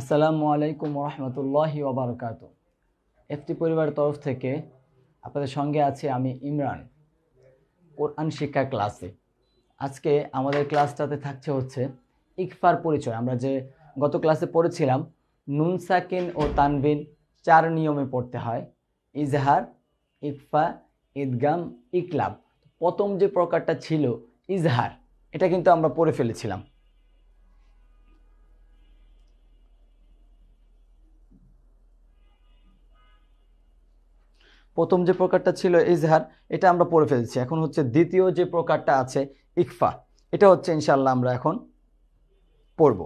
আসসালামু আলাইকুম রহমতুল্লাহি ওবরকাত এফটি পরিবারের তরফ থেকে আপনাদের সঙ্গে আছে আমি ইমরান কোরআন শিক্ষা ক্লাসে আজকে আমাদের ক্লাসটাতে থাকছে হচ্ছে ইকফার পরিচয় আমরা যে গত ক্লাসে পড়েছিলাম নুন সাকিন ও তানবিন চার নিয়মে পড়তে হয় ইজহার ইকফা ঈদগাম ইকলাব প্রথম যে প্রকারটা ছিল ইজহার এটা কিন্তু আমরা পড়ে ফেলেছিলাম প্রথম যে প্রকারটা ছিল ইজহার এটা আমরা পড়ে ফেলছি এখন হচ্ছে দ্বিতীয় যে প্রকারটা আছে ইকফা এটা হচ্ছে ইনশাল্লাহ আমরা এখন পড়ব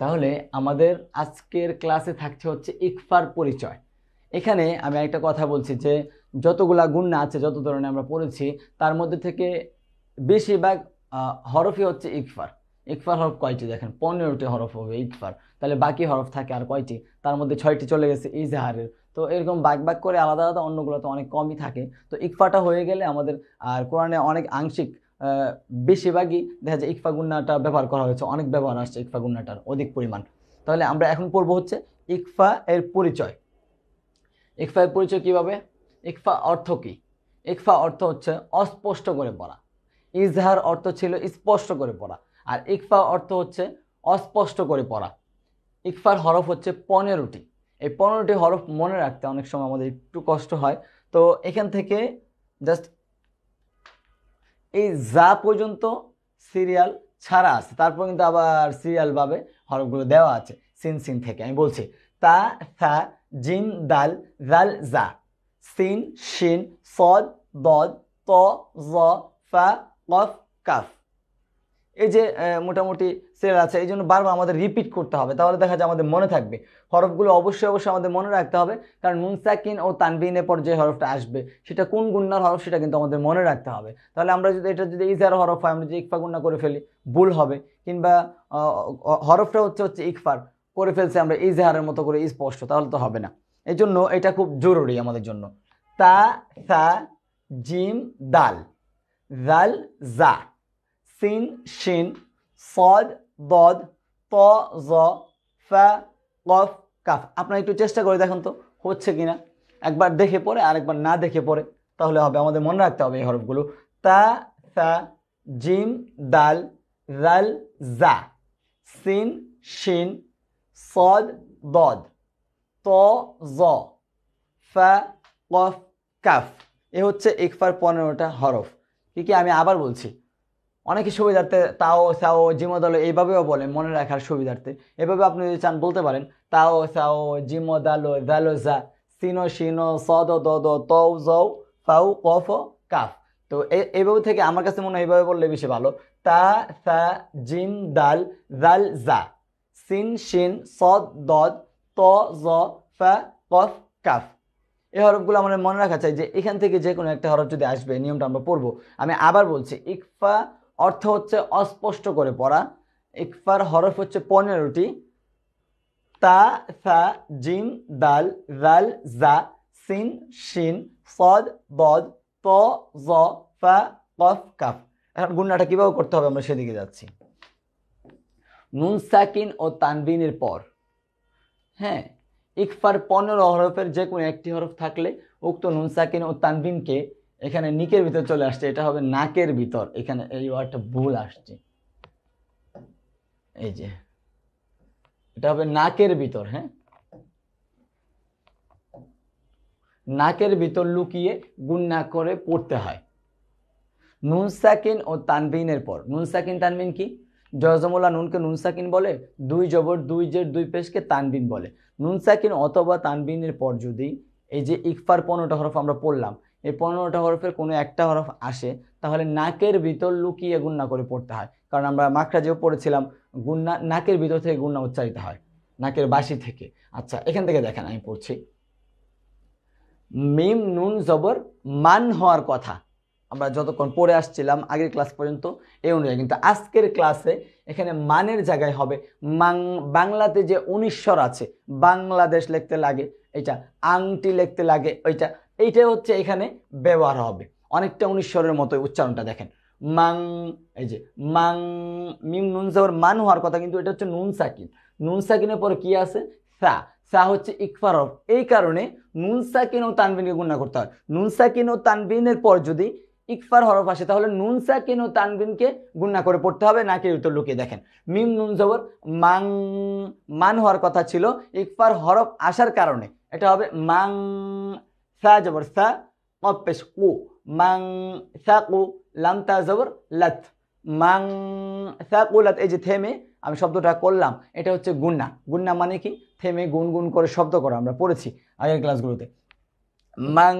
তাহলে আমাদের আজকের ক্লাসে থাকছে হচ্ছে ইকফার পরিচয় এখানে আমি একটা কথা বলছি যে যতগুলা গুণা আছে যত ধরনের আমরা পড়েছি তার মধ্যে থেকে বেশিরভাগ হরফি হচ্ছে ইকফার ইকফার হরফ কয়টি দেখেন পনেরোটি হরফ হবে ইকফার তাহলে বাকি হরফ থাকে আর কয়টি তার মধ্যে ছয়টি চলে গেছে ইজহারের তো এরকম বাক বাক করে আলাদা আলাদা অন্যগুলো তো অনেক কমই থাকে তো ইকফাটা হয়ে গেলে আমাদের আর কোরআনে অনেক আংশিক বেশিরভাগই দেখা যায় ইকফা গুন্নাটা ব্যবহার করা হয়েছে অনেক ব্যবহার আসছে ইকফা গুন্নাটার অধিক পরিমাণ তাহলে আমরা এখন পড়ব হচ্ছে ইকফা এর পরিচয় ইকফা এর পরিচয় কীভাবে ইকফা অর্থ কী ইকফা অর্থ হচ্ছে অস্পষ্ট করে পড়া ইজহার অর্থ ছিল স্পষ্ট করে পড়া আর ইকফা অর্থ হচ্ছে অস্পষ্ট করে পড়া ইকফার হরফ হচ্ছে পনেরোটি এই পনেরোটি হরফ মনে রাখতে অনেক সময় আমাদের একটু কষ্ট হয় তো এখান থেকে জাস্ট এই যা পর্যন্ত সিরিয়াল ছাড়া আছে তারপর কিন্তু আবার সিরিয়ালভাবে হরফগুলো দেওয়া আছে সিন সিন থেকে আমি বলছি তা সা জিন দাল জাল জা সিন শিন সদ দদ ত জ ফা কফ কাফ এই যে মোটামুটি সেল আছে এই জন্য বারবার আমাদের রিপিট করতে হবে তাহলে দেখা যায় আমাদের মনে থাকবে হরফগুলো অবশ্যই অবশ্যই আমাদের মনে রাখতে হবে কারণ নুনসাকিন ও তানবিনের পর যে হরফটা আসবে সেটা কোন গুন্নার হরফ সেটা কিন্তু আমাদের মনে রাখতে হবে তাহলে আমরা যদি এটা যদি ইজার হরফ হয় আমরা যদি ইকফা গুন্না করে ফেলি ভুল হবে কিংবা হরফটা হচ্ছে হচ্ছে ইকফার করে ফেলছে আমরা ইজহারের মতো করে স্পষ্ট তাহলে তো হবে না এই জন্য এটা খুব জরুরি আমাদের জন্য তা সা জিম দাল জাল জা সিন শিন সদ দদ ত জ ফ্যা কফ কাফ আপনারা একটু চেষ্টা করে দেখুন তো হচ্ছে কি না একবার দেখে পড়ে আরেকবার না দেখে পড়ে তাহলে হবে আমাদের মনে রাখতে হবে এই হরফগুলো তা ফ্যা জিম দাল রাল জা সিন শিন সদ দদ ত জ ফ্যা কফ কাফ এ হচ্ছে একফার পনেরোটা হরফ কি কি আমি আবার বলছি অনেকে সুবিধার্থে তাও সাও জিমদালো এইভাবেও বলে মনে রাখার সুবিধার্থে এভাবে আপনি যদি চান বলতে পারেন তাও সাও জিমদালো দালো জা সিনো সিনো সদ দ দ তৌ জৌ ফাউ কফ কাফ তো এইভাবে থেকে আমার কাছে মনে হয় এইভাবে বললে বেশি ভালো তা সা জিম দাল জাল জা সিন শিন সদ দদ ত জ ফা কফ কাফ এই হরফগুলো আমাদের মনে রাখা চাই যে এখান থেকে যে কোনো একটা হরফ যদি আসবে নিয়মটা আমরা পড়বো আমি আবার বলছি ইকফা অর্থ হচ্ছে অস্পষ্ট করে পড়া ইকফার হরফ হচ্ছে পনেরোটি তা সা জিম দাল রাল জা সিন শিন সদ বদ প জ ফা কফ কাফ এখন গুন্ডাটা কীভাবে করতে হবে আমরা সেদিকে যাচ্ছি নুন সাকিন ও তানবিনের পর হ্যাঁ ইকফার পনেরো হরফের যে কোনো একটি হরফ থাকলে উক্ত নুন সাকিন ও তানবিনকে এখানে নিকের ভিতর চলে আসছে এটা হবে নাকের ভিতর এখানে এই ওয়ার্ডটা ভুল আসছে এই যে এটা হবে নাকের ভিতর হ্যাঁ নাকের ভিতর লুকিয়ে গুন্না করে পড়তে হয় নুন সাকিন ও তানবিনের পর নুন সাকিন তানবিন কি জয়জমলা নুনকে নুন সাকিন বলে দুই জবর দুই জের দুই পেশকে তানবিন বলে নুন সাকিন অথবা তানবিনের পর যদি এই যে ইকফার পনেরোটা হরফ আমরা পড়লাম এই পনেরোটা হরফের কোনো একটা হরফ আসে তাহলে নাকের ভিতর লুকিয়ে গুন্না করে পড়তে হয় কারণ আমরা মাকড়াজেও পড়েছিলাম গুন্না নাকের ভিতর থেকে গুন্না উচ্চারিত হয় নাকের বাসি থেকে আচ্ছা এখান থেকে দেখেন আমি পড়ছি মিম নুন জবর মান হওয়ার কথা আমরা যতক্ষণ পড়ে আসছিলাম আগের ক্লাস পর্যন্ত এই অনুযায়ী কিন্তু আজকের ক্লাসে এখানে মানের জায়গায় হবে মাং বাংলাতে যে উনিশ্বর আছে বাংলাদেশ লিখতে লাগে এটা আংটি লিখতে লাগে ওইটা এইটা হচ্ছে এখানে ব্যবহার হবে অনেকটা উনিশ্বরের মতো উচ্চারণটা দেখেন মাং এই যে মাং মিং নুন সাহর মান হওয়ার কথা কিন্তু এটা হচ্ছে নুন সাকিন নুন সাকিনের পর কি আছে সা সা হচ্ছে ইকফার হরফ এই কারণে নুন সাকিন ও তানবিনকে গুণনা করতে হয় নুন সাকিন ও তানবিনের পর যদি ইকফার হরফ আসে তাহলে নুন সাকিন ও তানবিনকে গুণনা করে পড়তে হবে নাকি তো লুকিয়ে দেখেন মিম নুন জবর মাং মান হওয়ার কথা ছিল ইকফার হরফ আসার কারণে এটা হবে মাং সা জবর সা কফ পেশ কু মাং সা কু লাম তা জবর লাত মাং সা কু লাত এই যে থেমে আমি শব্দটা করলাম এটা হচ্ছে গুন্না গুন্না মানে কি থেমে গুনগুন করে শব্দ করা আমরা পড়েছি আগের ক্লাসগুলোতে মাং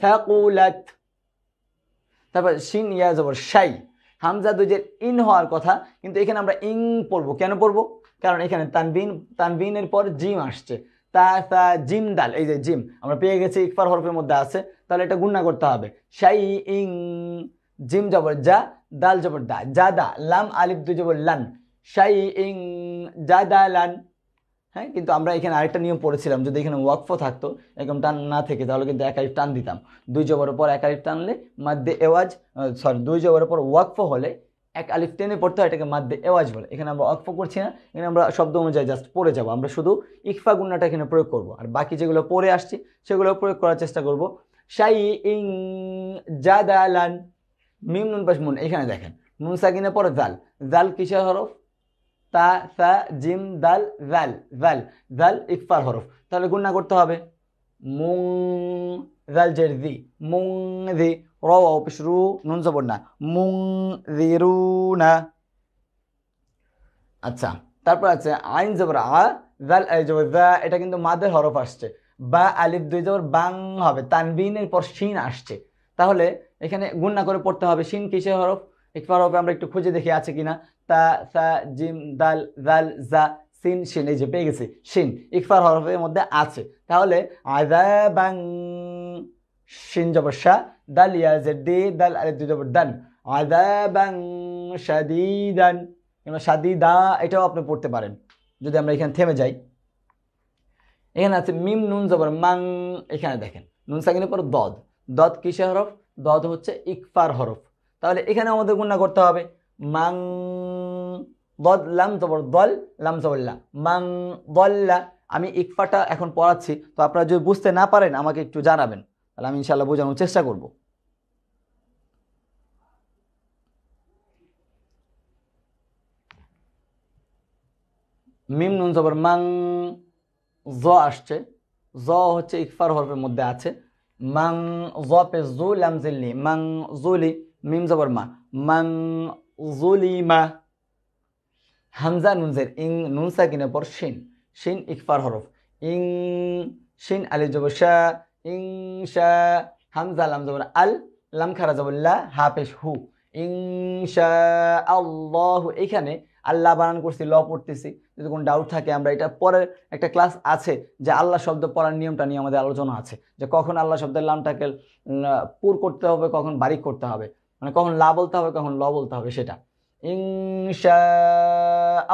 সাকুলাত তারপর সিন ইয়া জবর সাই হামজা দুজের ইন হওয়ার কথা কিন্তু এখানে আমরা ইং পড়বো কেন পড়বো কারণ এখানে তানবিন তানবিনের পর জিম আসছে তা তা জিম এই যে জিম আমরা পেয়ে গেছি ইকফার হরফের মধ্যে আছে তাহলে এটা গুণনা করতে হবে সাই ইং জিম জবর যা দাল জবর দা যা দা লাম আলিফ দু জবর লান সাই ইং যা দা লান হ্যাঁ কিন্তু আমরা এখানে আরেকটা নিয়ম পড়েছিলাম যদি এখানে ওয়াকফ থাকতো এরকম টান না থেকে তাহলে কিন্তু এক আলিফ টান দিতাম দুই জবরের পর এক আলিফ টানলে মাদ্দে এওয়াজ সরি দুই জবরের পর ওয়াকফ হলে এক আলিফ টেনে পড়তে হয় এটাকে মাদ্দে এওয়াজ বলে এখানে আমরা অক্ফ করছি না এখানে আমরা শব্দ অনুযায়ী জাস্ট পড়ে যাব আমরা শুধু ইকফা গুন্নাটা এখানে প্রয়োগ করব আর বাকি যেগুলো পড়ে আসছি সেগুলো প্রয়োগ করার চেষ্টা করব সাই ইং জাদালান মিম নুন পাশ মুন এখানে দেখেন নুন সাকিনে পরে জাল জাল কিসের হরফ তা সা জিম দাল জাল জাল জাল ইকফার হরফ তাহলে গুন্না করতে হবে মুং জাল জের জি মুং জি র অপিস রু নুন জবর না মুং রিরু না আচ্ছা তারপর আছে আইন জবর আ জাল জবর এটা কিন্তু মাদের হরফ আসছে বা আলিফ দুই জবর বাং হবে তানবিনের পর শিন আসছে তাহলে এখানে গুণনা করে পড়তে হবে শিন কিসের হরফ ইকফার হরফে আমরা একটু খুঁজে দেখি আছে কিনা তা সা জিম দাল জাল জা সিন শিন এই যে পেয়ে গেছি শিন ইকফার হরফের মধ্যে আছে তাহলে বাং শিন জবর শাহ দাল ইয়াজের দি দাল আলিফ দুই জবর দান আদাবাং সাদিদান কিংবা সাদিদা এটাও আপনি পড়তে পারেন যদি আমরা এখানে থেমে যাই এখানে আছে মিম নুন জবর মাং এখানে দেখেন নুন সাকিনের পর দদ দদ কিসে হরফ দদ হচ্ছে ইকফার হরফ তাহলে এখানে আমাদের গুণনা করতে হবে মাং দদ লাম জবর দল লাম জবল্লা মাং দল্লা আমি ইকফাটা এখন পড়াচ্ছি তো আপনারা যদি বুঝতে না পারেন আমাকে একটু জানাবেন তাহলে আমি ইনশাল্লাহ বোঝানোর চেষ্টা করব মিম নুন জবর মাং জ আসছে জ হচ্ছে ইকফার হরফের মধ্যে আছে মাং জ পে জু লামজিল্লি মাং জুলি মিম জবর মা মাং মা হামজা নুনজের ইং নুন সাকিনের পর শিন শিন ইকফার হরফ ইং শিন আলি জবর শাহ ইংশা হামজা লাম জবর আল লাম খারা হাফেশ হু ইংশা আল্লাহ এখানে আল্লাহ বানান করছি ল পড়তেছি যদি কোনো ডাউট থাকে আমরা এটা পরের একটা ক্লাস আছে যে আল্লাহ শব্দ পড়ার নিয়মটা নিয়ে আমাদের আলোচনা আছে যে কখন আল্লাহ শব্দের লামটাকে পুর করতে হবে কখন বারিক করতে হবে মানে কখন লা বলতে হবে কখন ল বলতে হবে সেটা ইংশা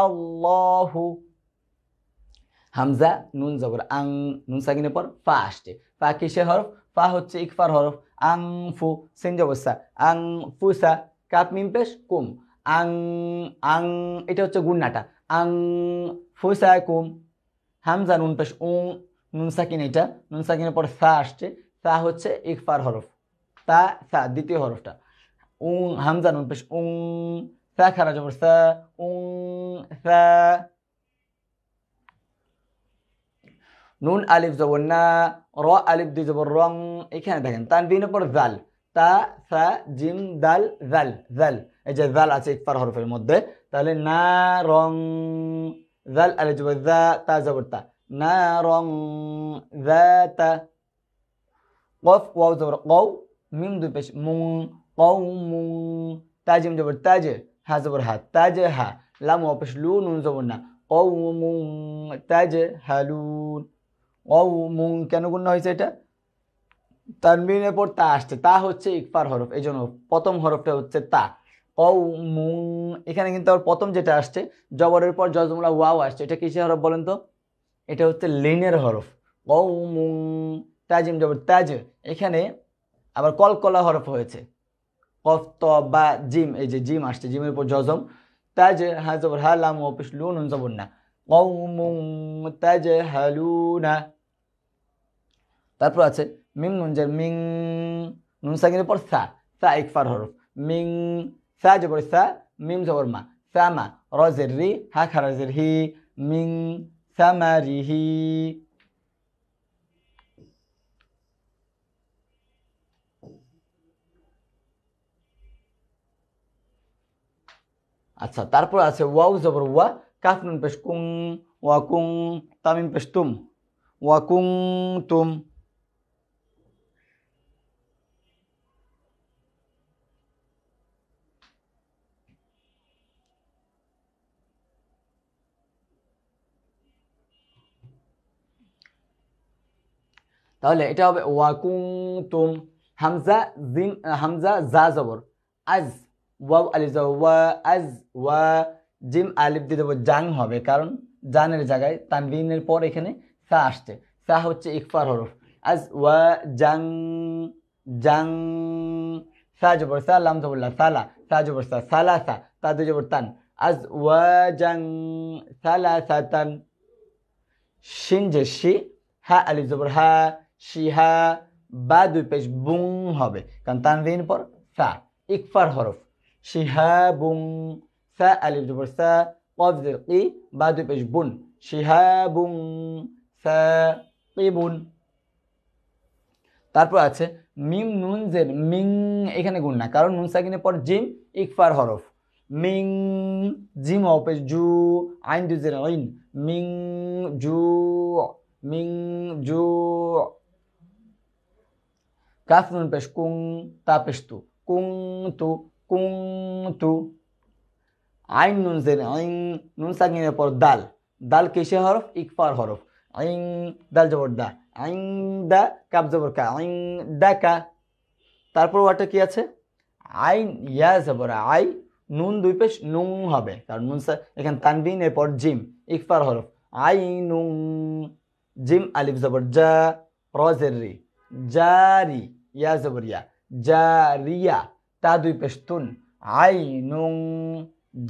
আল্লাহু হামজা নুন জবর আং নুন সাগিনের পর ফা আসছে ফা কিসের হরফ ফা হচ্ছে ইকফার হরফ আং ফু সেন জবসা আং ফুসা কাপ মিমপেশ কুম আং আং এটা হচ্ছে গুন্নাটা আং ফুসা কুম হামজা নুন পেশ উং নুন সাকিন এটা নুন সাকিনের পর সা আসছে সা হচ্ছে ইকফার হরফ তা সা দ্বিতীয় হরফটা উং হামজা নুন পেশ উং সা খারা জবর সা উং সা নুন আলিফ যাব না র আলিফ দুই যাব রং এখানে দেখেন তানবিন পর জাল তা সা জিম দাল জাল জাল এই যে জাল আছে ইকফার হরফের মধ্যে তাহলে না রং জাল আলিফ যাব জা তা যাব তা না রং জা তা কফ ওয়াও যাব কৌ মিম দুই পেশ মুং কৌ মুং তাজিম জবর তাজে হা যাব হা তাজে হা লাম ওয়াও পেশ লু নুন যাব না হা লুন অ মুং কেন গুণ্য হয়েছে এটা তানবিনের পর তা আসছে তা হচ্ছে ইকফার হরফ এই জন্য প্রথম হরফটা হচ্ছে তা অ মুং এখানে কিন্তু আবার প্রথম যেটা আসছে জবরের পর জজমলা ওয়াও আসছে এটা কিসের হরফ বলেন তো এটা হচ্ছে লিনের হরফ অ মুং তাজিম জবর তাজ এখানে আবার কলকলা হরফ হয়েছে কফ ত বা জিম এই যে জিম আসছে জিমের উপর জজম তাজ হা জবর হা লাম অফিস লুন জবর না কৌম তাজহালুনা তারপর আছে মিং মুঞ্জের মিং নুন সাগিনের পর সা সা ইকফার হরফ মিং সা জবর সা মিম জবর মা সা মা রজের রি হা রজের হি মিং হি আচ্ছা তারপর আছে ওয়াও জবর ওয়া كاف نون بش كون وكون تامين بش تم وكنتم তাহলে এটা হবে ওয়াকুনতুম হামজা জিম হামজা জা জবর আজ ওয়াও আলিজা ওয়া আজ ওয়া জিম আলিফ দিয়ে দেবো জাং হবে কারণ জানের জায়গায় তানবিনের পর এখানে সা আসছে সা হচ্ছে ইকফার হরফ আজ ওয়া জাং জাং সা জবর সা লাম জবরলা সালা সা জবর সা সালা সা তা দু জবর তান আজ ওয়া জাং সালা সা তান শিন যে শি হা আলিফ জবর হা শি হা বা দুই পেশ বুং হবে কারণ তানবিন পর সা ইকফার হরফ শিহা বুং সা আলিফ জবর সা কফ জের কি বা দুই পেশ বুন শিহাবুং সা কিবুন তারপর আছে মিম নুন জের মিং এখানে গুণ না কারণ নুন সাকিনের পর জিম ইকফার হরফ মিং জিম অপেশ জু আইন দু জের আইন মিং জু মিং জু কাফ নুন পেশ কুং তা পেশ তু কুং তু কুং তু আইন নুন জেন আইন নুন সাকিনের পর দাল দাল কেশে হরফ ইকফার হরফ আইন দাল জবর দা আইন দা কাপ জবর কা আইন দা কা তারপর ওয়াটা কি আছে আইন ইয়া জবর আই নুন দুই পেশ নুং হবে কারণ নুন এখানে তানবিন এরপর জিম ইকফার হরফ আই নুং জিম আলিফ জবর জা রজের রি জারি ইয়া জবর ইয়া জারিয়া তা দুই পেশ তুন আই নুং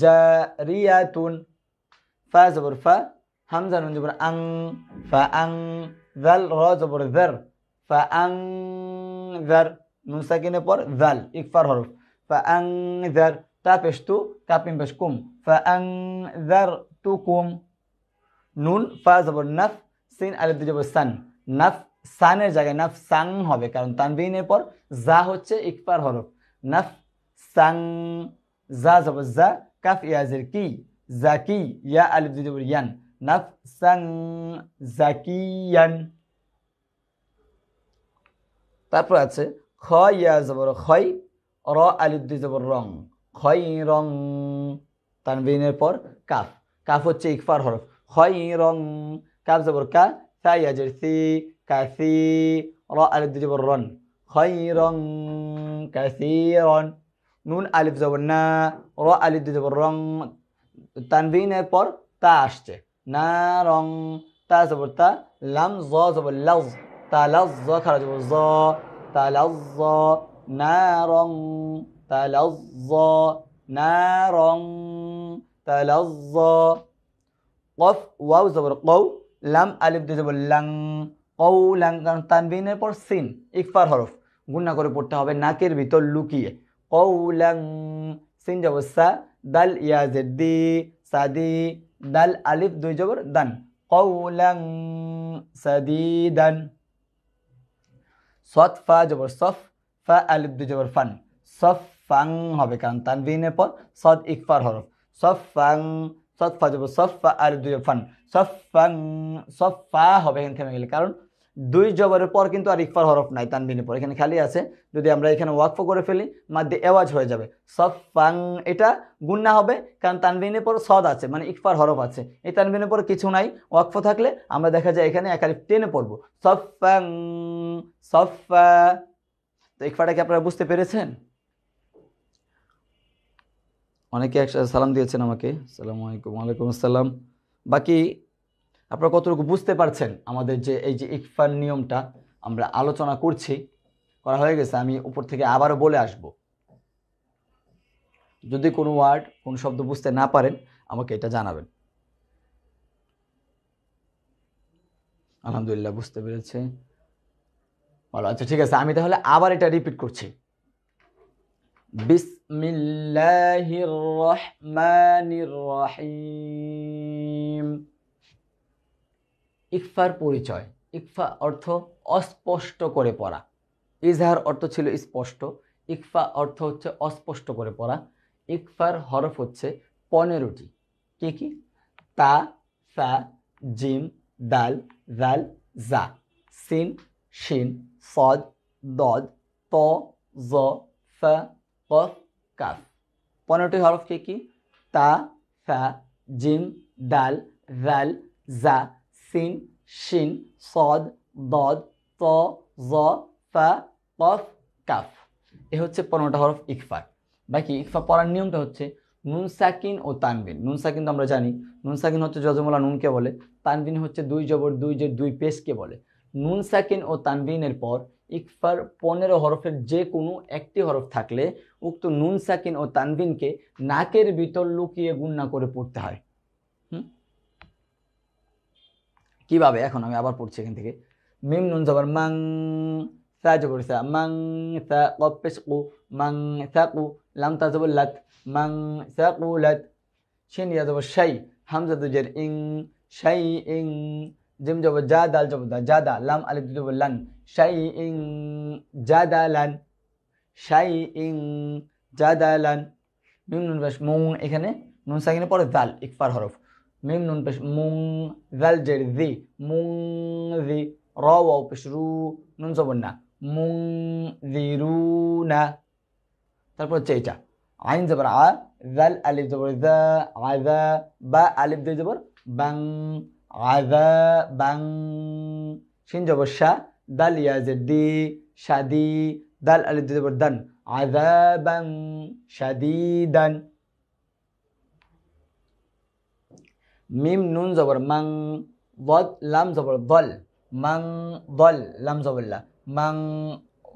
জারিয়াতুন ফা জবর ফা হামজা নুন জবর আং ফা আং জাল র জবর জার ফা আং জার নুন সাকিনের পর জাল ইকফার হরফ ফা আং জার তা পেশতু তা পিম পেশ কুম ফা আং জার তু কুম নুন ফা জবর নাফ সিন দু জবর সান নাফ সানের জায়গায় নাফ সাং হবে কারণ তানবিনের পর জা হচ্ছে ইকফার হরফ নাফ সাং যা জবর যা কাফ ইয়াজের কি জাকি ইয়া আলিফ যদি ইয়ান নাফ সাং জাকিয়ান তারপর আছে খ ইয়া জবর খয় র আলিফ দি জবর রং খয় রং তানবিনের পর কাফ কাফ হচ্ছে ইকফার হরফ খয় রং কাফ জবর কা সা ইয়াজের সি কাসি র আলিফ দি জবর রন খয় রং কাসি রন নুন আলিফ যাব না র আলিফ দু যাব রং তানবিনের পর তা আসছে না রং তা যাব তা লাম জ যাব লাজ তা লাজ জ খারা যাব জ তা লাজ জ না রং তা লাজ জ না রং তা লাজ জ কফ ওয়াও যাব কৌ লাম আলিফ দু যাব লাং কৌ লাং কারণ তানবিনের পর সিন ইকফার হরফ গুণা করে পড়তে হবে নাকের ভিতর লুকিয়ে কৌলং সিন জবসা সা দাল ইয়াজের সাদি দাল আলিফ দুই জবর দান কৌলং দান সৎ ফা জবর সফ ফা আলিফ দুই জবর ফান সফ ফাং হবে কারণ তান তানবিনের পর সদ ইকফার হরফ সফ ফাং সৎ ফা জবর সফ ফা আলিফ দুই জবর ফান সফ ফাং সফ ফা হবে এখান থেমে গেলে কারণ দুই জবরের পর কিন্তু আর ইফার হরফ নাই তানবিনের পর এখানে খালি আছে যদি আমরা এখানে ওয়াকফ করে ফেলি মাধ্যে এওয়াজ হয়ে যাবে সব ফাং এটা গুন্না হবে কারণ তানবিনের পর সদ আছে মানে ইকফার হরফ আছে এই তানবিনের পর কিছু নাই ওয়াকফ থাকলে আমরা দেখা যায় এখানে একাধিক টেনে পড়বো সব ফাং সব তো ইকফাটা কি আপনারা বুঝতে পেরেছেন অনেকে একসাথে সালাম দিয়েছেন আমাকে সালাম আলাইকুম ওয়ালাইকুম আসসালাম বাকি আপনারা কতটুকু বুঝতে পারছেন আমাদের যে এই যে ইকফার নিয়মটা আমরা আলোচনা করছি করা হয়ে গেছে আমি উপর থেকে আবারও বলে আসব যদি কোনো ওয়ার্ড কোনো শব্দ বুঝতে না পারেন আমাকে এটা জানাবেন আলহামদুলিল্লাহ বুঝতে পেরেছে ভালো আচ্ছা ঠিক আছে আমি তাহলে আবার এটা রিপিট করছি বিসমিল্লাহির রহমানির রহিম ইকফার পরিচয় ইকফা অর্থ অস্পষ্ট করে পড়া ইজহার অর্থ ছিল স্পষ্ট ইকফা অর্থ হচ্ছে অস্পষ্ট করে পড়া ইকফার হরফ হচ্ছে পনেরোটি কি কি তা সা জিম দাল জাল জা সিন শিন সদ দদ ত জ ফ কফ কাফ পনেরোটি হরফ কি কি তা ফা জিম দাল জাল জা সিন শিন সদ দদ ত জ ফা কফ কাফ এ হচ্ছে পনেরোটা হরফ ইকফার বাকি ইকফা পড়ার নিয়মটা হচ্ছে নুন সাকিন ও তানবিন নুন সাকিন তো আমরা জানি নুন সাকিন হচ্ছে যজমলা নুনকে বলে তানবিন হচ্ছে দুই জবর দুই যে দুই পেশকে বলে নুন সাকিন ও তানবিনের পর ইকফার পনেরো হরফের যে কোনো একটি হরফ থাকলে উক্ত নুন সাকিন ও তানবিনকে নাকের ভিতর লুকিয়ে গুন্না করে পড়তে হয় কীভাবে এখন আমি আবার পড়ছি এখান থেকে মিম নুন জবর মাং সা জবর সা মাং সা কপ কু মাং সাকু কু লাম তা জবর লাত মাং সা কু লাত শিন ইয়া জবর শাই হামজা দুজের ইং শাই ইং জিম জবর যা দাল জবর দা যা দা লাম আলিফ জবর লান শাই ইং যা দা লান শাই ইং যা দা লান মিম নুন বেশ মৌ এখানে নুন সাকিনে পরে দাল ইকফার হরফ মিম নুন পেশ মুং জাল জের জি মুং জি র ওয়াও পেশ রু নুন সবন না মুং জি রু না তারপর হচ্ছে এটা আইন জবর আ জাল আলিফ জবর জা আজা বা আলিফ দিয়ে জবর বাং আজা বাং শিন জবর শা দাল ইয়াজের দি শাদি দাল আলিফ দিয়ে জবর দান শাদি দান মিম নুন জবর মাং বদ লাম জবর বল মাং বল লাম জবল্লা মাং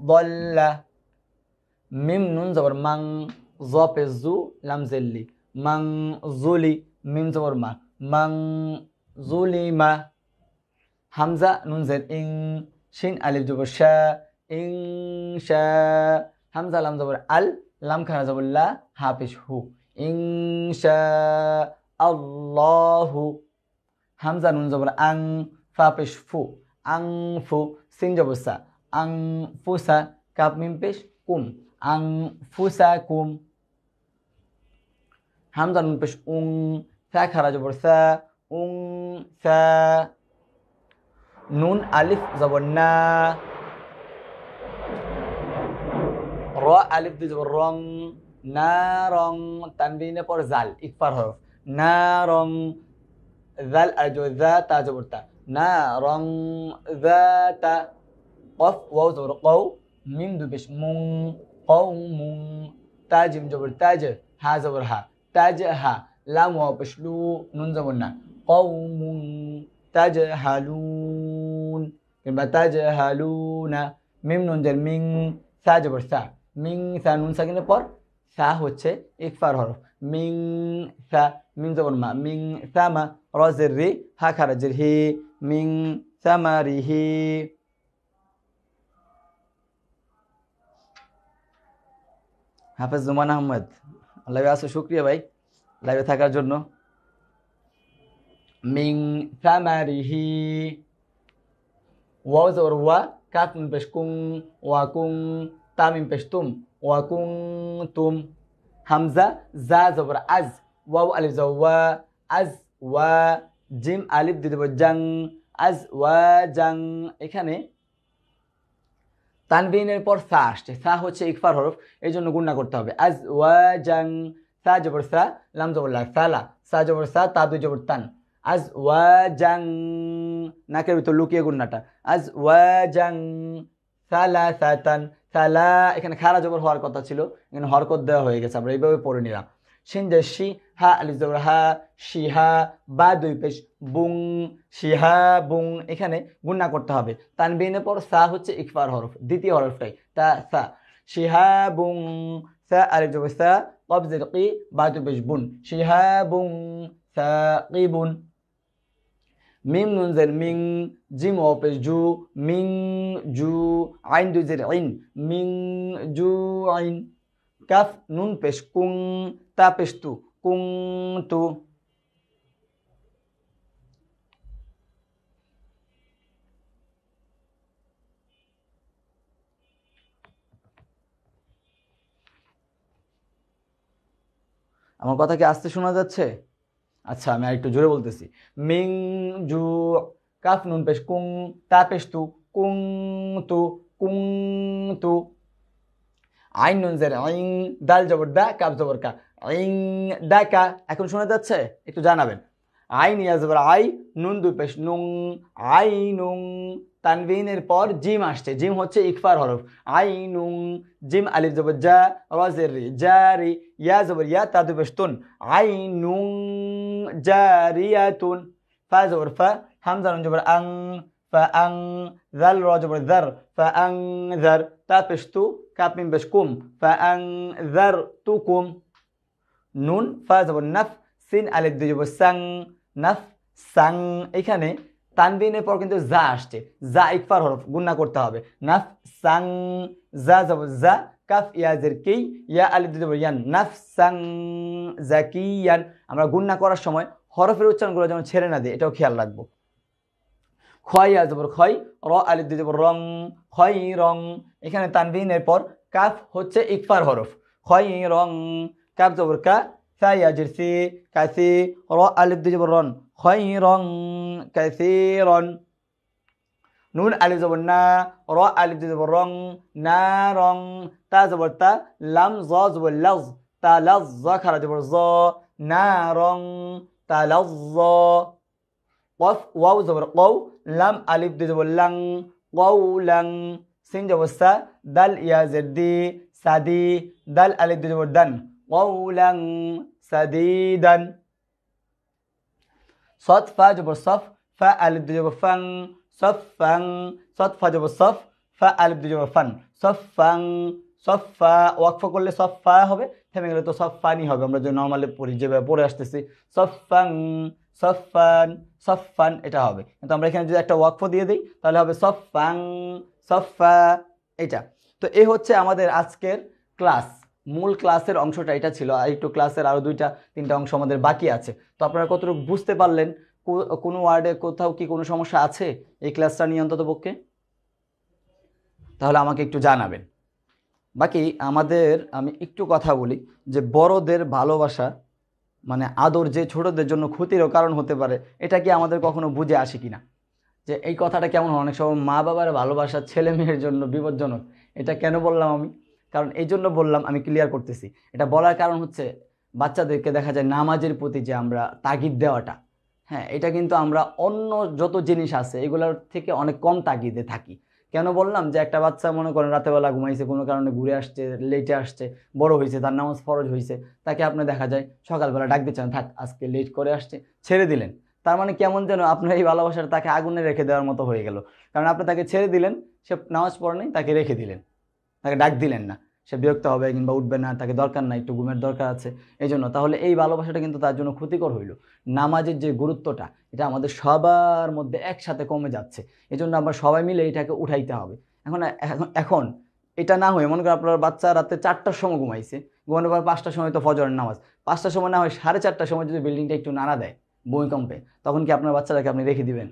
বল্লা মিম নুন জবর মাং জ পে জু লাম জেল্লি মাং জুলি মিম জবর মা মাং জুলি মা হামজা নুন জেল ইং শিন আলিফ জবর শা ইং শা হামজা লাম জবর আল লাম খানা জবল্লা হাফিস হু ইং শা আল্লাহু হামজা নুন জবর আং ফা পেশ ফু আং ফু সিন জবসা আং ফুসা কাপ মিম পেশ কুম আং ফুসা কুম হামজা নুন পেশ উং সা খারা জবর সা উং সা নুন আলিফ জবর না র আলিফ দি জবর রং না রং তানবিনে পর জাল ইকফার হরফ না রং জাল আজ জা তা জবরতা না রং জা তা কফ ওয়াও জবর কৌ মিম দুবেশ মুং কৌ মুং জিম জবর তাজ হা জবর হা তাজ হা লাম ওয়াও পেশ নুন জবর না কৌ মুং তাজ হালুন কিংবা তাজ হালুনা মিম নুন জের মিং সা জবর সা মিং সা নুন সাকিনের পর সা হচ্ছে ইকফার হরফ মিং সা মিং জবর মা মিং তামা রজের রি হা খারাজের হি মিং তামারি হি হাফেজ জুমান আহমদ লাইভে আসো শুক্রিয়া ভাই লাইভে থাকার জন্য মিং তামারিহি ওয়াও জবর ওয়া কাত মিন পেশ কুং ওয়া কুং তামিম পেশ তুম ওয়া কুং তুম হামজা জা জবর আজ ওয়াউ আলিফ জা ওয়া আজ ওয়া জিম আলিফ দিয়ে দেবো জাং আজ ওয়া জাং এখানে তানবিনের পর সা আসছে সা হচ্ছে ইকফার হরফ এই জন্য গুণনা করতে হবে আজ ওয়া জাং সা জবর সা লাম জবর লা সালা সা জবর সা তা দুই জবর তান আজ ওয়া জাং নাকের ভিতর লুকিয়ে গুণনাটা আজ ওয়া জাং সালা তান সালা এখানে খারা জবর হওয়ার কথা ছিল এখানে হরকত দেওয়া হয়ে গেছে আমরা এইভাবে পড়ে নিলাম 现在 she ha আলিফ জবর হা শিহা বা দুই পেশ বুং শিহা বুং এখানে গুন্না করতে হবে তানবিনের পর সা হচ্ছে ইকফার হরফ দ্বিতীয় হরফটাই তা সা শিহা বুং সা আলিফ জবর সা কবজ কি বা দুই পেশ বুন শিহা বুং সা কি বুন মিম নুন জের মিং জিম অপেশ জু মিং জু আইন দুই জের আইন মিং জু আইন কাফ নুন পেশ কুং তা পেস্তু কুংতু আমার কথা কি আসতে শোনা যাচ্ছে আচ্ছা আমি আরেকটু জোরে বলতেছি মিং জু কাফ নুন পেশ কুং তা পেশ তু কুং তু কুং তু আইন নুন জের আইন দাল জবর দা কাপ জবর কা ইং ডাকা এখন শোনা যাচ্ছে একটু জানাবেন আই নিয়াজবার আই নুন দু পেশ নুং আই নুং তানবিনের পর জিম আসছে জিম হচ্ছে ইকফার হরফ আই নুং জিম আলিফ জবর জা রজের রি জারি ইয়া জবর ইয়া তা দু পেশ তুন আই নুং জারিয়া তুন ফা জবর ফা হামজা নুন জবর আং ফা আং জাল র জবর জার ফা আং জার তা পেশ তু কাপিম পেশ কুম ফা আং জার তু কুম নুন ফা যাব নাফ সিন আলিফ দুই যাব সাং নাফ সাং এখানে তানবিনের পর কিন্তু যা আসছে যা ইকফার হরফ গুন্না করতে হবে নাফ সাং যা যাব যা কাফ ইয়াজের কেই ইয়া আলিফ দুই যাব ইয়ান নাফ সাং ইয়ান আমরা গুন্না করার সময় হরফের উচ্চারণগুলো যেন ছেড়ে না দিই এটাও খেয়াল রাখবো খয় ইয়া যাব খয় র আলিফ দুই যাব রং খয় রং এখানে তানবিনের পর কাফ হচ্ছে ইকফার হরফ খয় রং كابتا كا ثايا جرثي كثيرا ألف دي جبرون خيرا كثيرا نون ألف زبرنا را ألف دي نارا تا زبرتا لم زا زبر لز تا لز خرا جبر زا نارا تا لز قف واو زبر قو لم ألف دي زبر لن قولا سين جبر سا دل يا زدي سادي دل ألف دي جبر دن কৌলং সদিদন সৎ ফা জবর সফ ফা আলিফ জবর ফং সফ ফং সৎ ফা জবর সফ ফা আলিফ জবর ফান সফ ফং সফা ওয়াকফ করলে সফা হবে থেমে গেলে তো সফানি হবে আমরা যে নর্মালি পড়ি যেভাবে পড়ে আসতেছি সফাং সফান সফান এটা হবে কিন্তু আমরা এখানে যদি একটা ওয়াকফ দিয়ে দিই তাহলে হবে সফাং সফা এটা তো এ হচ্ছে আমাদের আজকের ক্লাস মূল ক্লাসের অংশটা এটা ছিল আর একটু ক্লাসের আরও দুইটা তিনটা অংশ আমাদের বাকি আছে তো আপনারা কতটুকু বুঝতে পারলেন কোনো ওয়ার্ডে কোথাও কি কোনো সমস্যা আছে এই ক্লাসটা নিয়ে অন্তত পক্ষে তাহলে আমাকে একটু জানাবেন বাকি আমাদের আমি একটু কথা বলি যে বড়দের ভালোবাসা মানে আদর যে ছোটদের জন্য ক্ষতিরও কারণ হতে পারে এটা কি আমাদের কখনো বুঝে আসে কি না যে এই কথাটা কেমন অনেক সময় মা বাবার ভালোবাসা ছেলে মেয়ের জন্য বিপজ্জনক এটা কেন বললাম আমি কারণ এই জন্য বললাম আমি ক্লিয়ার করতেছি এটা বলার কারণ হচ্ছে বাচ্চাদেরকে দেখা যায় নামাজের প্রতি যে আমরা তাগিদ দেওয়াটা হ্যাঁ এটা কিন্তু আমরা অন্য যত জিনিস আছে এগুলোর থেকে অনেক কম তাগিদে থাকি কেন বললাম যে একটা বাচ্চা মনে করেন রাতেবেলা ঘুমাইছে কোনো কারণে ঘুরে আসছে লেটে আসছে বড় হয়েছে তার নামাজ ফরজ হয়েছে তাকে আপনি দেখা যায় সকালবেলা ডাক দিচ্ছেন থাক আজকে লেট করে আসছে ছেড়ে দিলেন তার মানে কেমন যেন আপনার এই ভালোবাসার তাকে আগুনে রেখে দেওয়ার মতো হয়ে গেল কারণ আপনি তাকে ছেড়ে দিলেন সে নামাজ পড়ে নেই তাকে রেখে দিলেন তাকে ডাক দিলেন না সে বিরক্ত হবে কিংবা উঠবে না তাকে দরকার নাই একটু ঘুমের দরকার আছে এই জন্য তাহলে এই ভালোবাসাটা কিন্তু তার জন্য ক্ষতিকর হইল নামাজের যে গুরুত্বটা এটা আমাদের সবার মধ্যে একসাথে কমে যাচ্ছে এই জন্য আমরা সবাই মিলে এটাকে উঠাইতে হবে এখন এখন এটা না হয়ে মনে করেন আপনার বাচ্চা রাতে চারটার সময় ঘুমাইছে ঘুমানোর পর পাঁচটার সময় তো ফজর নামাজ পাঁচটার সময় না হয় সাড়ে চারটার সময় যদি বিল্ডিংটা একটু নাড়া দেয় ভূমিকম্পে তখন কি আপনার বাচ্চাটাকে আপনি রেখে দিবেন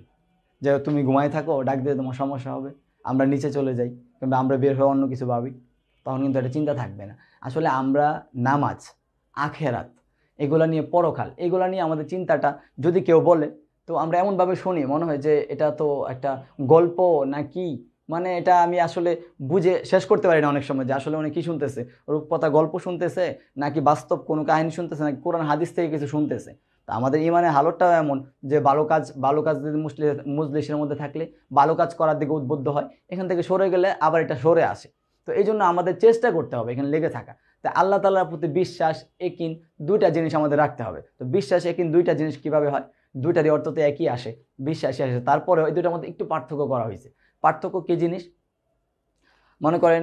যে তুমি ঘুমায় থাকো ডাক দিলে তোমার সমস্যা হবে আমরা নিচে চলে যাই কিংবা আমরা বের হয়ে অন্য কিছু ভাবি তখন কিন্তু এটা চিন্তা থাকবে না আসলে আমরা নামাজ আখেরাত এগুলো নিয়ে পরকাল এগুলো নিয়ে আমাদের চিন্তাটা যদি কেউ বলে তো আমরা এমনভাবে শুনি মনে হয় যে এটা তো একটা গল্প না কি মানে এটা আমি আসলে বুঝে শেষ করতে পারি না অনেক সময় যে আসলে অনেক কী শুনতেছে রূপকথা গল্প শুনতেছে নাকি বাস্তব কোনো কাহিনী শুনতেছে নাকি কোরআন হাদিস থেকে কিছু শুনতেছে তো আমাদের ইমানে হালতটাও এমন যে ভালো কাজ ভালো কাজ যদি মুসলিশের মধ্যে থাকলে ভালো কাজ করার দিকে উদ্বুদ্ধ হয় এখান থেকে সরে গেলে আবার এটা সরে আসে তো এই জন্য আমাদের চেষ্টা করতে হবে এখানে লেগে থাকা তো আল্লাহ তালার প্রতি বিশ্বাস একিন দুইটা জিনিস আমাদের রাখতে হবে তো বিশ্বাস একিন দুইটা জিনিস কিভাবে হয় দুইটারই অর্থ তো একই আসে বিশ্বাসই আসে তারপরে ওই দুইটার মধ্যে একটু পার্থক্য করা হয়েছে পার্থক্য কী জিনিস মনে করেন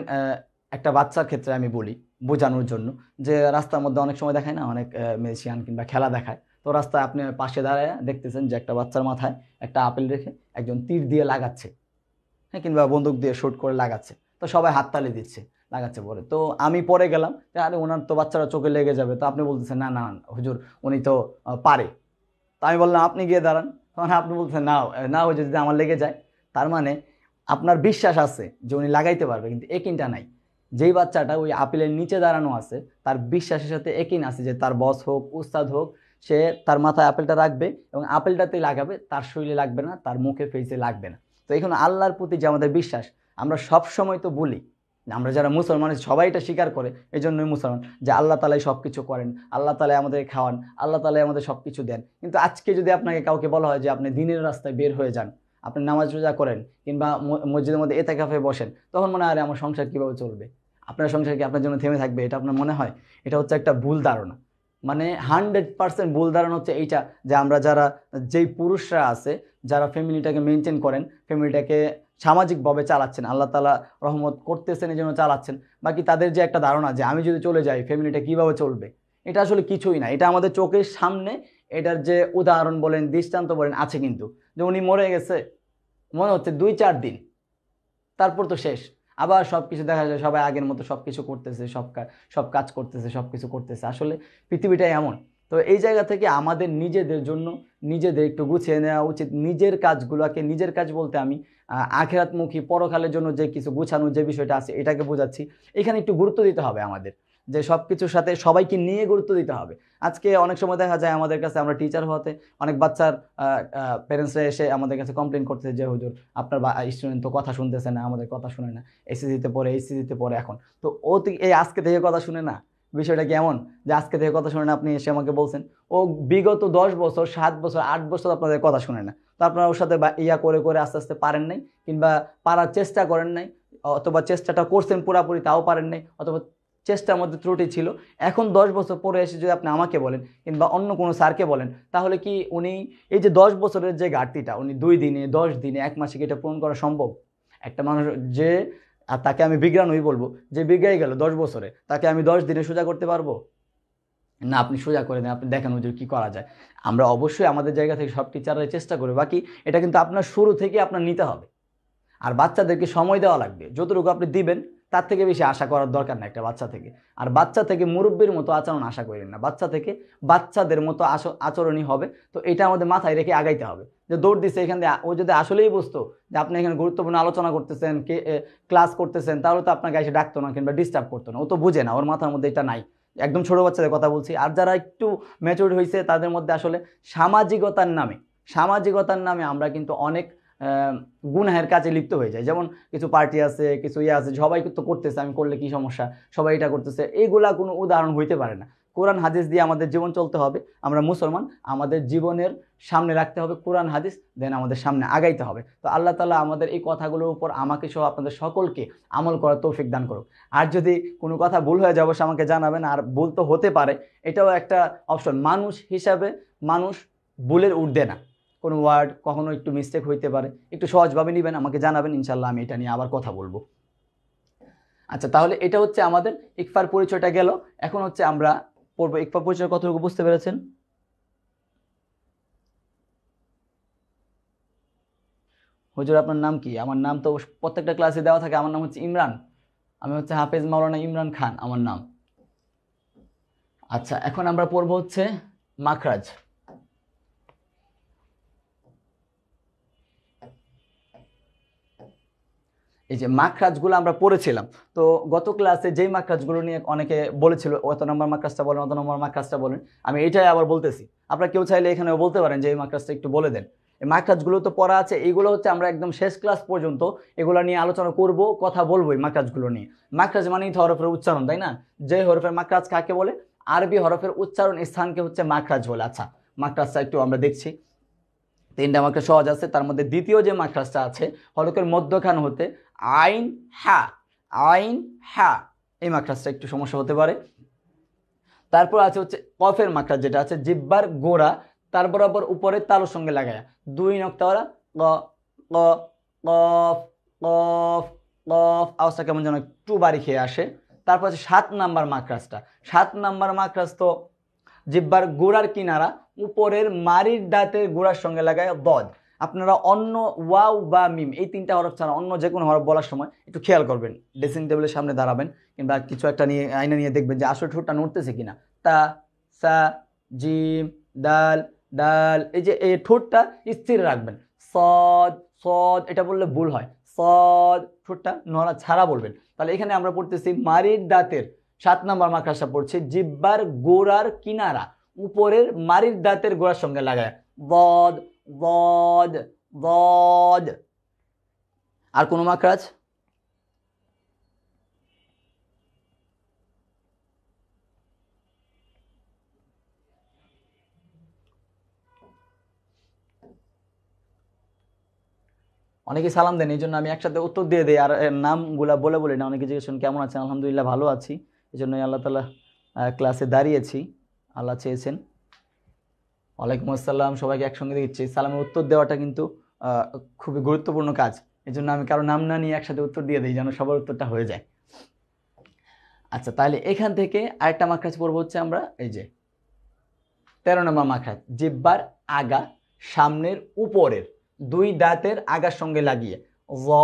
একটা বাচ্চার ক্ষেত্রে আমি বলি বোঝানোর জন্য যে রাস্তার মধ্যে অনেক সময় দেখায় না অনেক মেশিয়ান কিংবা খেলা দেখায় তো রাস্তায় আপনি পাশে দাঁড়ায় দেখতেছেন যে একটা বাচ্চার মাথায় একটা আপেল রেখে একজন তীর দিয়ে লাগাচ্ছে হ্যাঁ কিংবা বন্দুক দিয়ে শ্যুট করে লাগাচ্ছে তো সবাই হাততালি দিচ্ছে লাগাচ্ছে পরে তো আমি পরে গেলাম আরে ওনার তো বাচ্চারা চোখে লেগে যাবে তো আপনি বলতেছেন না না হুজুর উনি তো পারে তো আমি বললাম আপনি গিয়ে দাঁড়ান আপনি বলতেছেন না না হুজুর যদি আমার লেগে যায় তার মানে আপনার বিশ্বাস আছে যে উনি লাগাইতে পারবে কিন্তু একিনটা নাই যেই বাচ্চাটা ওই আপেলের নিচে দাঁড়ানো আছে তার বিশ্বাসের সাথে একিন আছে যে তার বস হোক উস্তাদ হোক সে তার মাথায় আপেলটা রাখবে এবং আপেলটাতেই লাগাবে তার শরীরে লাগবে না তার মুখে ফেসে লাগবে না তো এখন আল্লাহর প্রতি যে আমাদের বিশ্বাস আমরা সব সময় তো বলি আমরা যারা মুসলমান সবাই এটা স্বীকার করে এই জন্যই মুসলমান যে আল্লাহ তালাই সব কিছু করেন আল্লাহ তালাই আমাদের খাওয়ান আল্লাহ তালাই আমাদের সব কিছু দেন কিন্তু আজকে যদি আপনাকে কাউকে বলা হয় যে আপনি দিনের রাস্তায় বের হয়ে যান আপনি নামাজ রোজা করেন কিংবা মসজিদের মধ্যে এতে কাফে বসেন তখন মনে হয় আরে আমার সংসার কীভাবে চলবে আপনার সংসার কি আপনার জন্য থেমে থাকবে এটা আপনার মনে হয় এটা হচ্ছে একটা ভুল ধারণা মানে হান্ড্রেড পার্সেন্ট ভুল ধারণা হচ্ছে এইটা যে আমরা যারা যেই পুরুষরা আছে যারা ফ্যামিলিটাকে মেনটেন করেন ফ্যামিলিটাকে সামাজিকভাবে চালাচ্ছেন আল্লাহ তালা রহমত করতেছেন এই জন্য চালাচ্ছেন বাকি তাদের যে একটা ধারণা যে আমি যদি চলে যাই ফ্যামিলিটা কীভাবে চলবে এটা আসলে কিছুই না এটা আমাদের চোখের সামনে এটার যে উদাহরণ বলেন দৃষ্টান্ত বলেন আছে কিন্তু যে উনি মরে গেছে মনে হচ্ছে দুই চার দিন তারপর তো শেষ আবার সব কিছু দেখা যায় সবাই আগের মতো সব কিছু করতেছে সব সব কাজ করতেছে সব কিছু করতেছে আসলে পৃথিবীটাই এমন তো এই জায়গা থেকে আমাদের নিজেদের জন্য নিজেদের একটু গুছিয়ে নেওয়া উচিত নিজের কাজগুলোকে নিজের কাজ বলতে আমি আখেরাতমুখী পরকালের জন্য যে কিছু গুছানো যে বিষয়টা আছে এটাকে বোঝাচ্ছি এখানে একটু গুরুত্ব দিতে হবে আমাদের যে সব কিছুর সাথে সবাইকে নিয়ে গুরুত্ব দিতে হবে আজকে অনেক সময় দেখা যায় আমাদের কাছে আমরা টিচার হতে অনেক বাচ্চার প্যারেন্টসরা এসে আমাদের কাছে কমপ্লেন করতেছে যে হুজুর আপনার স্টুডেন্ট তো কথা শুনতেছে না আমাদের কথা শুনে না এসএসসিতে পড়ে এইচসিসিতে পড়ে এখন তো ও এই আজকে থেকে কথা শুনে না বিষয়টা কেমন যে আজকে থেকে কথা শোনেন আপনি এসে আমাকে বলছেন ও বিগত দশ বছর সাত বছর আট বছর আপনাদের কথা শোনে না তো আপনারা ওর সাথে ইয়া করে করে আস্তে আস্তে পারেন নাই কিংবা পারার চেষ্টা করেন নাই অথবা চেষ্টাটা করছেন পুরাপুরি তাও পারেন নাই অথবা চেষ্টার মধ্যে ত্রুটি ছিল এখন দশ বছর পরে এসে যদি আপনি আমাকে বলেন কিংবা অন্য কোনো স্যারকে বলেন তাহলে কি উনি এই যে দশ বছরের যে ঘাটতিটা উনি দুই দিনে দশ দিনে এক মাসে কি এটা পূরণ করা সম্ভব একটা মানুষ যে আর তাকে আমি বিজ্ঞানই বলবো যে বিজ্ঞাই গেল দশ বছরে তাকে আমি দশ দিনে সোজা করতে পারবো না আপনি সোজা করে দেন আপনি দেখেন ওদের কী করা যায় আমরা অবশ্যই আমাদের জায়গা থেকে সব টিচাররা চেষ্টা করবে বাকি এটা কিন্তু আপনার শুরু থেকে আপনার নিতে হবে আর বাচ্চাদেরকে সময় দেওয়া লাগবে যতটুকু আপনি দিবেন তার থেকে বেশি আশা করার দরকার না একটা বাচ্চা থেকে আর বাচ্চা থেকে মুরব্বীর মতো আচরণ আশা করেন না বাচ্চা থেকে বাচ্চাদের মতো আচরণই হবে তো এটা আমাদের মাথায় রেখে আগাইতে হবে যে দৌড় দিছে এখান দিয়ে ও যদি আসলেই বুঝতো যে আপনি এখানে গুরুত্বপূর্ণ আলোচনা করতেছেন কে ক্লাস করতেছেন তাহলে তো আপনাকে এসে ডাকতো না কিংবা ডিস্টার্ব করতো না ও তো বুঝে না ওর মাথার মধ্যে এটা নাই একদম ছোটো বাচ্চাদের কথা বলছি আর যারা একটু ম্যাচোর হয়েছে তাদের মধ্যে আসলে সামাজিকতার নামে সামাজিকতার নামে আমরা কিন্তু অনেক গুনাহের কাজে লিপ্ত হয়ে যায় যেমন কিছু পার্টি আছে কিছু ইয়ে আছে সবাই তো করতেছে আমি করলে কি সমস্যা সবাই এটা করতেছে এইগুলা কোনো উদাহরণ হইতে পারে না কোরআন হাদিস দিয়ে আমাদের জীবন চলতে হবে আমরা মুসলমান আমাদের জীবনের সামনে রাখতে হবে কোরআন হাদিস দেন আমাদের সামনে আগাইতে হবে তো আল্লাহ তালা আমাদের এই কথাগুলোর উপর আমাকে সহ আপনাদের সকলকে আমল করার তৌফিক দান করুক আর যদি কোনো কথা ভুল হয়ে যাবো সে আমাকে জানাবেন আর ভুল তো হতে পারে এটাও একটা অপশন মানুষ হিসাবে মানুষ ভুলের উঠবে না কোনো ওয়ার্ড কখনো একটু মিস্টেক হইতে পারে একটু সহজভাবে নেবেন আমাকে জানাবেন ইনশাল্লাহ আমি এটা নিয়ে আবার কথা বলবো আচ্ছা তাহলে এটা হচ্ছে আমাদের ইকফার পরিচয়টা গেল এখন হচ্ছে আমরা পূর্ব ইকফা পরিচয় কতটুকু বুঝতে পেরেছেন হুজুর আপনার নাম কি আমার নাম তো প্রত্যেকটা ক্লাসে দেওয়া থাকে আমার নাম হচ্ছে ইমরান আমি হচ্ছে হাফেজ মাওলানা ইমরান খান আমার নাম আচ্ছা এখন আমরা পড়বো হচ্ছে মাখরাজ এই যে মাকরাজগুলো আমরা পড়েছিলাম তো গত ক্লাসে যেই মাকরাজগুলো নিয়ে অনেকে বলেছিল অত নম্বর মাকরাজটা বলেন অত নম্বর মাকরাজটা বলেন আমি এটাই আবার বলতেছি আপনারা কেউ চাইলে এখানেও বলতে পারেন যে এই মাকরাজটা একটু বলে দেন এই মাকরাজগুলো তো পড়া আছে এইগুলো হচ্ছে আমরা একদম শেষ ক্লাস পর্যন্ত এগুলো নিয়ে আলোচনা করব কথা বলবো এই মাকরাজগুলো নিয়ে মাকরাজ মানেই তো হরফের উচ্চারণ তাই না যে হরফের মাকরাজ কাকে বলে আরবি হরফের উচ্চারণ স্থানকে হচ্ছে মাকরাজ বলে আচ্ছা মাকরাজটা একটু আমরা দেখছি তিনটা মাকড়া সহজ আছে তার মধ্যে দ্বিতীয় যে মাকড়াসটা আছে হলকের মধ্যখান হতে আইন হ্যা আইন হ্যা এই মাকড়াজটা একটু সমস্যা হতে পারে তারপর আছে হচ্ছে কফের মাকড়া যেটা আছে জিব্বার গোড়া তার বরাবর উপরে তালুর সঙ্গে লাগায় দুই নক্তাওয়ালা ক ক কফ কফ কফ আওয়াজটা কেমন যেন একটু বাড়ি খেয়ে আসে তারপর আছে সাত নাম্বার মাকড়াজটা সাত নাম্বার মাকড়াজ তো জিব্বার গোড়ার কিনারা উপরের মারির দাঁতের গোড়ার সঙ্গে লাগায় বদ আপনারা অন্য ওয়াও বা মিম এই তিনটা হরফ ছাড়া অন্য যে কোনো হরফ বলার সময় একটু খেয়াল করবেন ড্রেসিং টেবিলের সামনে দাঁড়াবেন কিংবা কিছু একটা নিয়ে আয়না নিয়ে দেখবেন যে আসলে ঠোঁটটা নড়তেছে কিনা তা সা জিম ডাল ডাল এই যে এই ঠোঁটটা স্থির রাখবেন সদ সদ এটা বললে ভুল হয় সদ ঠোঁটটা নড়া ছাড়া বলবেন তাহলে এখানে আমরা পড়তেছি মারির দাঁতের সাত নম্বর মাকড়াসা পড়ছে জিব্বার গোড়ার কিনারা উপরের মারির দাঁতের গোড়ার সঙ্গে লাগায় বদ বদ বদ আর কোন মাকরাজ অনেকে সালাম দেন এই জন্য আমি একসাথে উত্তর দিয়ে দিই আর নামগুলা বলে বলি না অনেকে জিজ্ঞেস করেন কেমন আছেন আলহামদুলিল্লাহ ভালো আছি এই জন্যই আল্লাহ তালা ক্লাসে দাঁড়িয়েছি আল্লাহ চেয়েছেন ওয়ালাইকুম আসসালাম সবাইকে একসঙ্গে দিচ্ছি সালামের উত্তর দেওয়াটা কিন্তু খুবই গুরুত্বপূর্ণ কাজ এই জন্য আমি কারো নাম না নিয়ে একসাথে উত্তর দিয়ে দিই যেন সবার উত্তরটা হয়ে যায় আচ্ছা তাহলে এখান থেকে আরেকটা মাখরাজ পড়ব হচ্ছে আমরা এই যে তেরো নম্বর মাখরাজ জিব্বার আগা সামনের উপরের দুই দাঁতের আগার সঙ্গে লাগিয়ে ও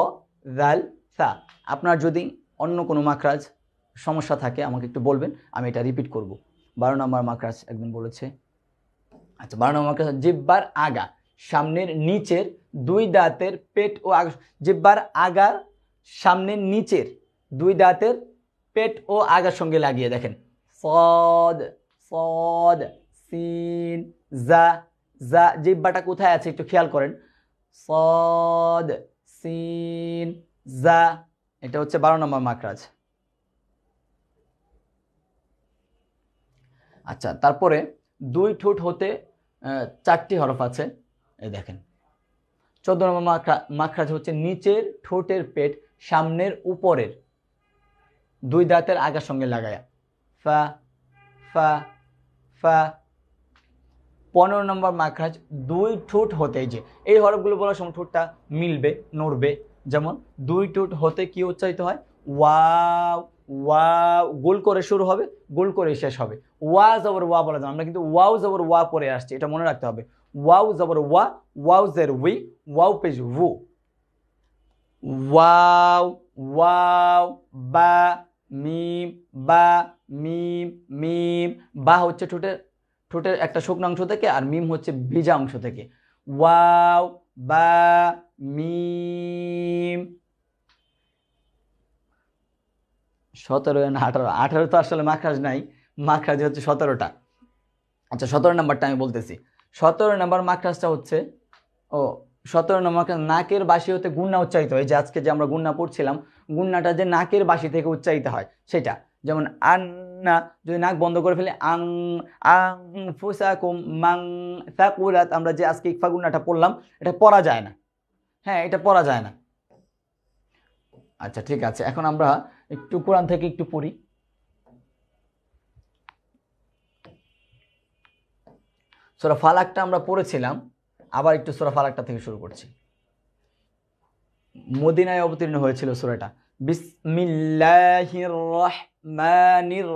জাল সা আপনার যদি অন্য কোনো মাখরাজ সমস্যা থাকে আমাকে একটু বলবেন আমি এটা রিপিট করব বারো নম্বর মাখরাজ একদিন বলেছে আচ্ছা বারো নম্বর কথা জিব্বার আগা সামনের নিচের দুই দাঁতের পেট ও জিব্বার আগার সামনের নিচের দুই দাঁতের পেট ও আগার সঙ্গে লাগিয়ে দেখেন ফদ ফদ সিন জা জা জিব্বাটা কোথায় আছে একটু খেয়াল করেন ফদ সিন জা এটা হচ্ছে বারো নম্বর মাকরাজ আচ্ছা তারপরে দুই ঠোঁট হতে চারটি হরফ আছে এই দেখেন চোদ্দ নম্বর মাখরা মাখরাজ হচ্ছে নিচের ঠোঁটের পেট সামনের উপরের দুই দাঁতের আগার সঙ্গে লাগায়া ফা ফা ফা পনেরো নম্বর মাখরাজ দুই ঠোঁট হতে যে এই হরফগুলো বলার সময় ঠোঁটটা মিলবে নড়বে যেমন দুই ঠোঁট হতে কি উচ্চারিত হয় ওয়াও ওয়া গোল করে শুরু হবে গোল করে শেষ হবে ওয়া জবর ওয়া বলা যাবে আমরা কিন্তু ওয়াও জবর ওয়া পরে আসছি এটা মনে রাখতে হবে ওয়াও জবর ওয়া ওয়াও জের উই ওয়াও পেজ উ ওয়াও ওয়াও বা মিম বা মিম মিম বা হচ্ছে ঠোঁটের ঠোঁটের একটা শুকনো অংশ থেকে আর মিম হচ্ছে ভিজা অংশ থেকে ওয়াও বা মিম সতেরো না আঠারো আঠারো তো আসলে মাখাজ নাই মাখাজ হচ্ছে সতেরোটা আচ্ছা সতেরো নাম্বারটা আমি বলতেছি সতেরো নাম্বার মাখরাজটা হচ্ছে ও সতেরো নম্বর নাকের বাসি হতে গুন্না উচ্চারিত হয় যে আজকে যে আমরা গুন্না পড়ছিলাম গুন্নাটা যে নাকের বাসি থেকে উচ্চারিত হয় সেটা যেমন আন্না যদি নাক বন্ধ করে ফেলে আং আং কুম মাং ফাকুরাত আমরা যে আজকে ইকফা গুন্নাটা পড়লাম এটা পড়া যায় না হ্যাঁ এটা পড়া যায় না আচ্ছা ঠিক আছে এখন আমরা একটু কোরআন থেকে একটু পড়ি সোরা ফালাকটা আমরা পড়েছিলাম আবার একটু সোরা ফালাকটা থেকে শুরু করছি মদিনায় অবতীর্ণ হয়েছিল সোরাটা বিসমিল্লাহির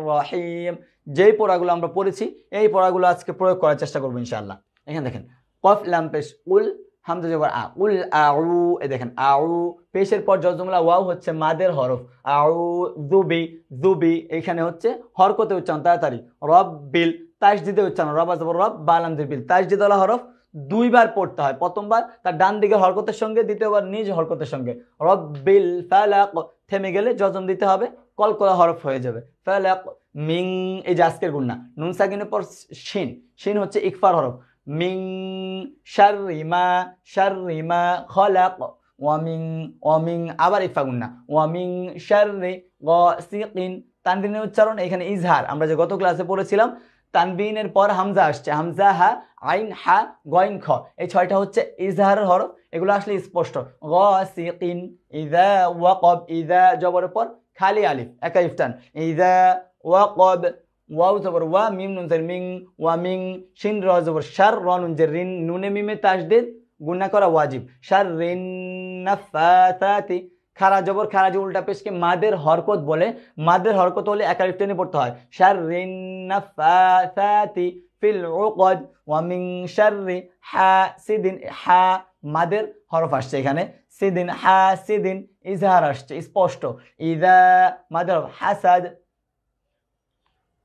রহিম যেই পড়াগুলো আমরা পড়েছি এই পড়াগুলো আজকে প্রয়োগ করার চেষ্টা করবো ইনশাআল্লাহ এখানে দেখেন কফ লাম্পেশ উল হামজা জবর আ উল আউ এ দেখেন আউ পেশের পর জজমলা ওয়াও হচ্ছে মাদের হরফ আউ দুবি দুবি এখানে হচ্ছে হরকতে উচ্চারণ তাড়াতাড়ি রব বিল দিতে উচ্চারণ রব আজবর রব বালামদের বিল তাসজিদলা হরফ দুইবার পড়তে হয় প্রথমবার তার ডান দিকে হরকতের সঙ্গে দ্বিতীয়বার নিজ হরকতের সঙ্গে রব বিল ফালাক থেমে গেলে জজম দিতে হবে কলকলা হরফ হয়ে যাবে ফালাক মিং এই যে আজকের গুণনা নুন সাকিনের পর শিন শিন হচ্ছে ইকফার হরফ মিং শারিমা শারিমা খলাক ওয়ামিং ওয়ামিং আবার ইফাগুন্না ওয়ামিং শারি গিন তানবিনের উচ্চারণ এখানে ইজহার আমরা যে গত ক্লাসে পড়েছিলাম তানবিনের পর হামজা আসছে হামজা হা আইন হা গয়ন খ এই ছয়টা হচ্ছে ইজহার হর এগুলো আসলে স্পষ্ট গ সিকিন ইদা ওয়াকব ইজা জবরের পর খালি আলিফ একা ইফটান ওয়া ওয়াকব ওয়াউ জবর ওয়া মিম নুন জের মিং ওয়া মিং শিন র জবর শার র নুন রিন নুনে মিমে তাসদিদ গুণা করা ওয়াজিব শার রিন নাফাতাতি খারা জবর খারাজ উল্টা পেশকে মাদের হরকত বলে মাদের হরকত হলে একাধিক টেনে পড়তে হয় শার রিন নাফাতাতি ফিল উকদ ওয়া মিং শাররি হা সিদিন হা মাদের হরফ আসছে এখানে সিদিন হা সিদিন ইজহার আসছে স্পষ্ট ইজা মাদের হাসাদ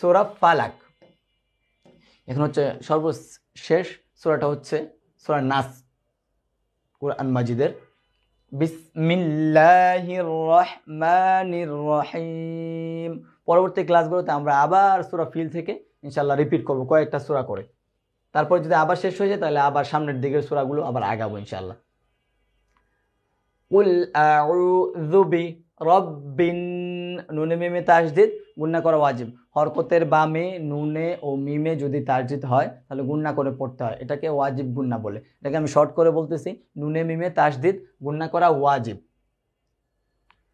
সোরা ফালাক এখন হচ্ছে সর্বশেষ সোরাটা হচ্ছে সোরা নাস কোরআন মাজিদের রহিম পরবর্তী ক্লাসগুলোতে আমরা আবার সোরা ফিল থেকে ইনশাল্লাহ রিপিট করব কয়েকটা সোরা করে তারপর যদি আবার শেষ হয়ে যায় তাহলে আবার সামনের দিকের সোরাগুলো আবার আগাবো ইনশাল্লাহ উল আউযু বি রব্বিন নুনে মিমে তাসদিদ গুন্না করা ওয়াজিব হরকতের বামে নুনে ও মিমে যদি তাসজিদ হয় তাহলে গুন্না করে পড়তে হয় এটাকে ওয়াজিব গুন্না বলে এটাকে আমি শর্ট করে বলতেছি নুনে মিমে তাসদিদ গুন্না করা ওয়াজিব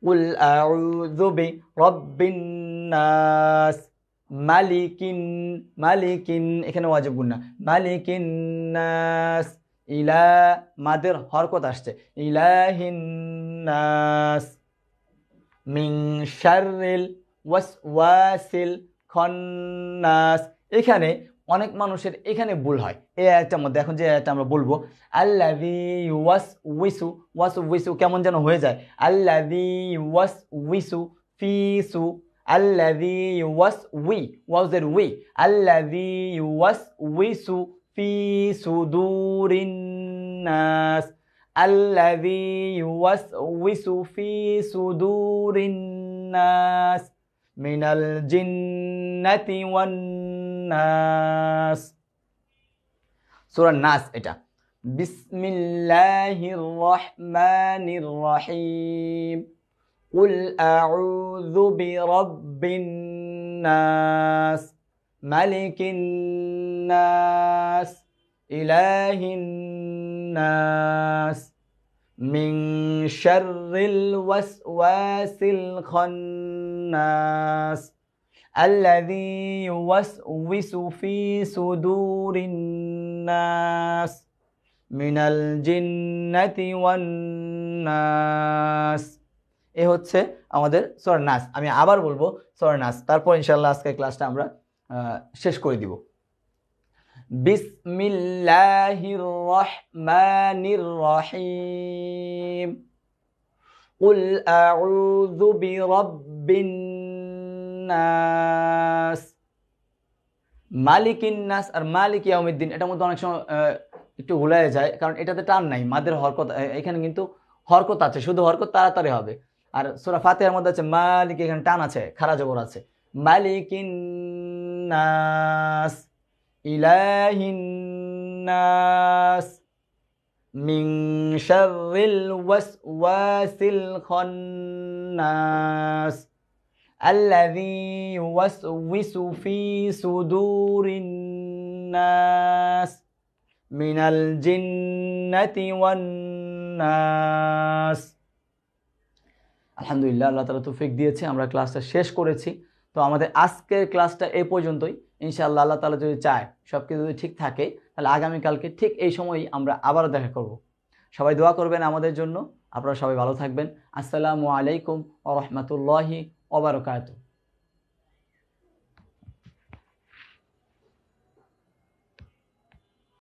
উল মালিকিন মালিকিন এখানে ওয়াজিব গুন্না মালিকিন ইলা মাদের হরকত আসছে ইলাহিন মিং শারিল ওয়াস ওয়াসিল খন্নাস এখানে অনেক মানুষের এখানে ভুল হয় এই আয়াতটার মধ্যে এখন যে আয়াতটা আমরা বলবো আল্লাভি ওয়াস উইসু ওয়াস উইসু কেমন যেন হয়ে যায় আল্লাভি ওয়াস উইসু ফিসু আল্লাভি ওয়াস উই এর উই আল্লাভি ওয়াস উইসু ফি সুদুরিন্নাস الذي يوسوس في صدور الناس من الجنة والناس سورة الناس إجا بسم الله الرحمن الرحيم قل أعوذ برب الناس ملك الناس إله الناس الناس من شر الوسواس الخناس الذي يوسوس في صدور الناس من الجنة والناس এ হচ্ছে আমাদের সর নাস আমি আবার বলবো সর নাস তারপর ইনশাল্লাহ আজকের ক্লাসটা আমরা শেষ করে দিব বিসমিল্লাহির রহমানির রহিম قل أعوذ برب الناس মালিক ইন্নাস আর মালিক ইয়াউমিদ্দিন এটার মধ্যে অনেক সময় একটু ভুলায় যায় কারণ এটাতে টান নাই মাদের হরকত এখানে কিন্তু হরকত আছে শুধু হরকত তাড়াতাড়ি হবে আর সোরা ফাতেহার মধ্যে আছে মালিক এখানে টান আছে খারা জবর আছে মালিক নাস ইলাহিন্নাস মিং শাররিল ওয়াসওয়াসিল খান্নাস الذي يوسوس في صدور الناس من ওয়ান নাস আলহামদুলিল্লাহ আল্লাহ তালা তো তৌফিক দিয়েছে আমরা ক্লাসটা শেষ করেছি তো আমাদের আজকের ক্লাসটা এ পর্যন্তই ইনশাআল্লাহ আল্লাহ তালা যদি চায় সব কিছু যদি ঠিক থাকে তাহলে আগামীকালকে ঠিক এই সময়ই আমরা আবারও দেখা করব। সবাই দোয়া করবেন আমাদের জন্য আপনারা সবাই ভালো থাকবেন আসসালামু আলাইকুম ও রহমতুল্লাহি ওবরকাতু